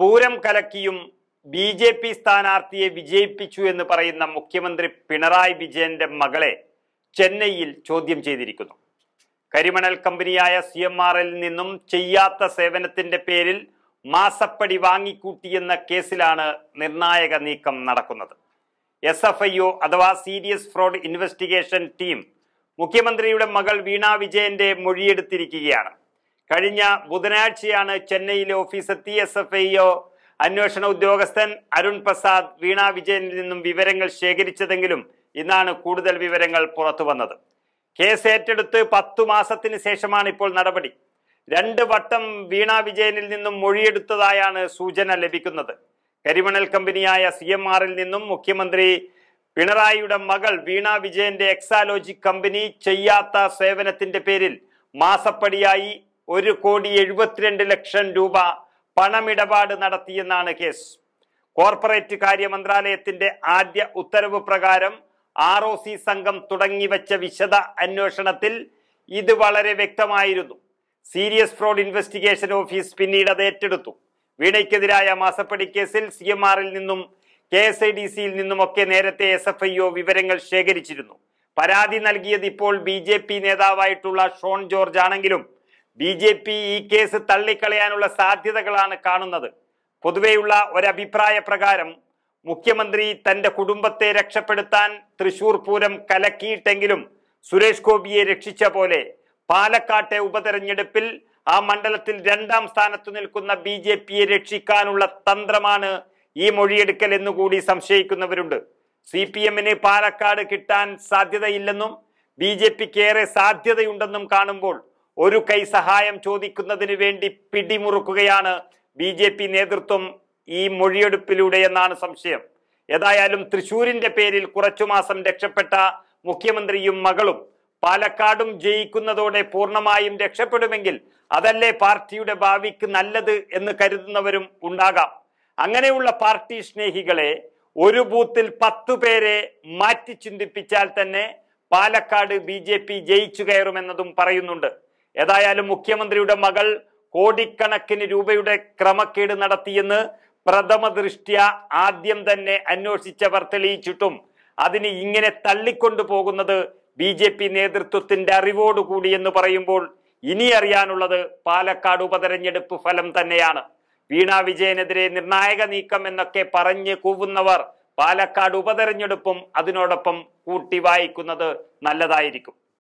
പൂരം കലക്കിയും B J P സ്ഥാനാർത്ഥിയെ വിജയിപ്പിച്ചു എന്ന് പറയുന്ന മുഖ്യമന്ത്രി പിണറായി വിജയന്റെ മകളെ ചെന്നൈയിൽ ചോദ്യം ചെയ്തിരിക്കുന്നു കരിമണൽ കമ്പനിയായ സി എം ആർ നിന്നും ചെയ്യാത്ത സേവനത്തിന്റെ പേരിൽ മാസപ്പടി വാങ്ങിക്കൂട്ടിയെന്ന കേസിലാണ് നിർണായക നീക്കം നടക്കുന്നത് എസ് എഫ് ഐ ഒ അഥവാ സീരിയസ് ഫ്രോഡ് ഇൻവെസ്റ്റിഗേഷൻ ടീം മുഖ്യമന്ത്രിയുടെ മകൾ വീണ വിജയന്റെ മൊഴിയെടുത്തിരിക്കുകയാണ് കഴിഞ്ഞ ബുധനാഴ്ചയാണ് ചെന്നൈയിലെ ഓഫീസെത്തി എസ് എഫ് ഐഒ അന്വേഷണ ഉദ്യോഗസ്ഥൻ അരുൺ പ്രസാദ് വീണ വിജയനിൽ നിന്നും വിവരങ്ങൾ ശേഖരിച്ചതെങ്കിലും ഇന്നാണ് കൂടുതൽ വിവരങ്ങൾ പുറത്തു വന്നത് കേസ് ഏറ്റെടുത്ത് പത്തു മാസത്തിന് ശേഷമാണ് ഇപ്പോൾ നടപടി രണ്ട് വട്ടം വീണ വിജയനിൽ നിന്നും മൊഴിയെടുത്തതായാണ് സൂചന ലഭിക്കുന്നത് കരിമണൽ കമ്പനിയായ സി എം ആറിൽ നിന്നും മുഖ്യമന്ത്രി പിണറായിയുടെ മകൾ വീണ വിജയന്റെ എക്സാലോജി കമ്പനി ചെയ്യാത്ത സേവനത്തിന്റെ പേരിൽ മാസപ്പടിയായി ഒരു കോടി എഴുപത്തിരണ്ട് ലക്ഷം രൂപ പണമിടപാട് നടത്തിയെന്നാണ് കേസ് കോർപ്പറേറ്റ് കാര്യ മന്ത്രാലയത്തിന്റെ ആദ്യ ഉത്തരവ് പ്രകാരം ആർ ഒ സി സംഘം തുടങ്ങിവച്ച വിശദ അന്വേഷണത്തിൽ ഇത് വളരെ വ്യക്തമായിരുന്നു സീരിയസ് ഫ്രോഡ് ഇൻവെസ്റ്റിഗേഷൻ ഓഫീസ് പിന്നീട് അത് ഏറ്റെടുത്തു വീണയ്ക്കെതിരായ മാസപ്പടി കേസിൽ സി എം ആറിൽ നിന്നും കെ എസ് ഐ ഡി സിയിൽ നിന്നുമൊക്കെ നേരത്തെ എസ് എഫ് ഐ ഒ വിവരങ്ങൾ ശേഖരിച്ചിരുന്നു പരാതി നൽകിയത് ഇപ്പോൾ ബി ജെ പി നേതാവായിട്ടുള്ള ഷോൺ ജോർജ് ആണെങ്കിലും ബി ജെ പി ഈ കേസ് തള്ളിക്കളയാനുള്ള സാധ്യതകളാണ് കാണുന്നത് പൊതുവെയുള്ള ഒരഭിപ്രായ പ്രകാരം മുഖ്യമന്ത്രി തന്റെ കുടുംബത്തെ രക്ഷപ്പെടുത്താൻ തൃശൂർ പൂരം കലക്കിയിട്ടെങ്കിലും സുരേഷ് ഗോപിയെ രക്ഷിച്ച പോലെ പാലക്കാട്ടെ ഉപതെരഞ്ഞെടുപ്പിൽ ആ മണ്ഡലത്തിൽ രണ്ടാം സ്ഥാനത്ത് നിൽക്കുന്ന ബി ജെ പിയെ രക്ഷിക്കാനുള്ള തന്ത്രമാണ് ഈ മൊഴിയെടുക്കൽ എന്നുകൂടി സംശയിക്കുന്നവരുണ്ട് സി പി എമ്മിന് പാലക്കാട് കിട്ടാൻ സാധ്യതയില്ലെന്നും ബി ജെ പിക്ക് ഏറെ സാധ്യതയുണ്ടെന്നും കാണുമ്പോൾ ഒരു കൈ സഹായം ചോദിക്കുന്നതിന് വേണ്ടി പിടിമുറുക്കുകയാണ് ബി ജെ പി നേതൃത്വം ഈ മൊഴിയെടുപ്പിലൂടെ എന്നാണ് സംശയം ഏതായാലും തൃശൂരിന്റെ പേരിൽ കുറച്ചു മാസം രക്ഷപ്പെട്ട മുഖ്യമന്ത്രിയും മകളും പാലക്കാടും ജയിക്കുന്നതോടെ പൂർണ്ണമായും രക്ഷപ്പെടുമെങ്കിൽ അതല്ലേ പാർട്ടിയുടെ ഭാവിക്ക് നല്ലത് എന്ന് കരുതുന്നവരും ഉണ്ടാകാം അങ്ങനെയുള്ള പാർട്ടി സ്നേഹികളെ ഒരു ബൂത്തിൽ പത്തു പേരെ മാറ്റി ചിന്തിപ്പിച്ചാൽ തന്നെ പാലക്കാട് ബി ജയിച്ചു കയറുമെന്നതും പറയുന്നുണ്ട് ഏതായാലും മുഖ്യമന്ത്രിയുടെ മകൾ കോടിക്കണക്കിന് രൂപയുടെ ക്രമക്കേട് നടത്തിയെന്ന് പ്രഥമ ദൃഷ്ട്യ ആദ്യം തന്നെ അന്വേഷിച്ചവർ തെളിയിച്ചിട്ടും അതിന് ഇങ്ങനെ തള്ളിക്കൊണ്ടു പോകുന്നത് ബി ജെ പി നേതൃത്വത്തിന്റെ അറിവോടുകൂടി എന്ന് പറയുമ്പോൾ ഇനി അറിയാനുള്ളത് പാലക്കാട് ഉപതെരഞ്ഞെടുപ്പ് ഫലം തന്നെയാണ് വീണ വിജയനെതിരെ നിർണായക നീക്കം എന്നൊക്കെ പറഞ്ഞ് കൂവുന്നവർ പാലക്കാട് ഉപതെരഞ്ഞെടുപ്പും അതിനോടൊപ്പം കൂട്ടി വായിക്കുന്നത് നല്ലതായിരിക്കും